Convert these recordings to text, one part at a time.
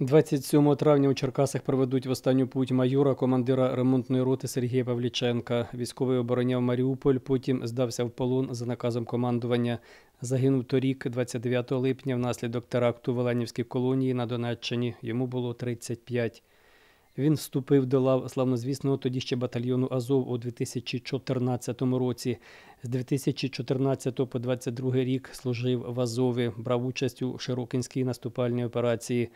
27 травня у Черкасах проведуть в останню путь майора, командира ремонтної роти Сергія Павліченка. Військовий обороняв Маріуполь, потім здався в полон за наказом командування. Загинув торік, 29 липня, внаслідок теракту в Оленівській колонії на Донеччині. Йому було 35. Він вступив до лав славнозвісного тоді ще батальйону Азов у 2014 році. З 2014 по 2022 рік служив в Азові, брав участь у Широкінській наступальній операції.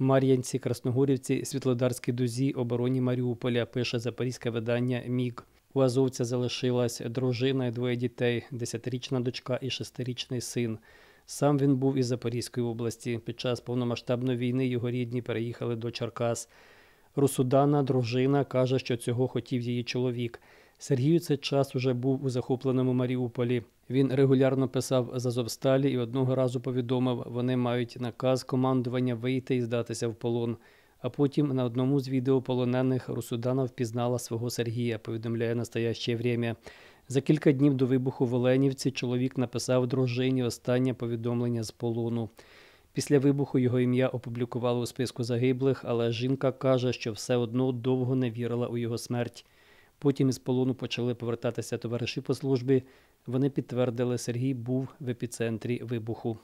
Мар'янці, Красногорівці, Світлодарській дузі, обороні Маріуполя, пише запорізьке видання Мік. У Азовця залишилась дружина і двоє дітей, десятирічна дочка і шестирічний син. Сам він був із Запорізької області. Під час повномасштабної війни його рідні переїхали до Черкас. Русудана, дружина, каже, що цього хотів її чоловік. Сергію цей час уже був у захопленому Маріуполі. Він регулярно писав з Азовсталі і одного разу повідомив, вони мають наказ командування вийти і здатися в полон. А потім на одному з відеополонених Русудана впізнала свого Сергія, повідомляє настояще «Время». За кілька днів до вибуху в Оленівці чоловік написав дружині останнє повідомлення з полону. Після вибуху його ім'я опублікували у списку загиблих, але жінка каже, що все одно довго не вірила у його смерть. Потім із полону почали повертатися товариші по службі. Вони підтвердили, Сергій був в епіцентрі вибуху.